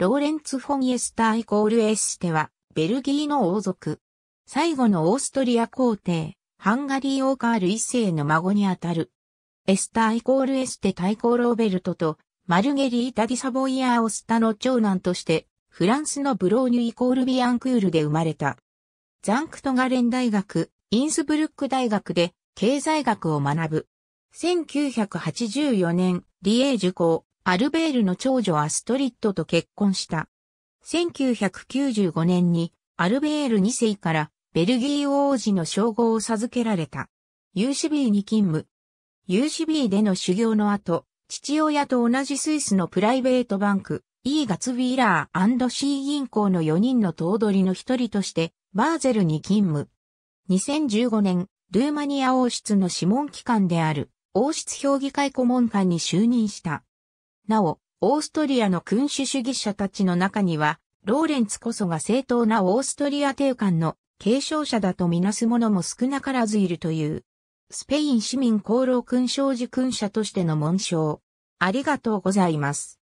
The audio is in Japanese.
ローレンツ・フォン・イエスターイコール・エステは、ベルギーの王族。最後のオーストリア皇帝、ハンガリーオーカール一世の孫にあたる。エスターイコール・エステ対抗ローベルトと、マルゲリータ・ディ・サボイア・オスタの長男として、フランスのブローニュイコール・ビアンクールで生まれた。ザンクトガレン大学、インスブルック大学で、経済学を学ぶ。1984年、リエ受講。アルベールの長女アストリッドと結婚した。1995年にアルベール2世からベルギー王子の称号を授けられた。UCB に勤務。UCB での修行の後、父親と同じスイスのプライベートバンク、E ガツビーラー &C 銀行の4人の頭取の一人として、バーゼルに勤務。2015年、ルーマニア王室の諮問機関である、王室評議会顧問官に就任した。なお、オーストリアの君主主義者たちの中には、ローレンツこそが正当なオーストリア帝冠の継承者だとみなす者も少なからずいるという。スペイン市民功労勲章受勲者としての紋章。ありがとうございます。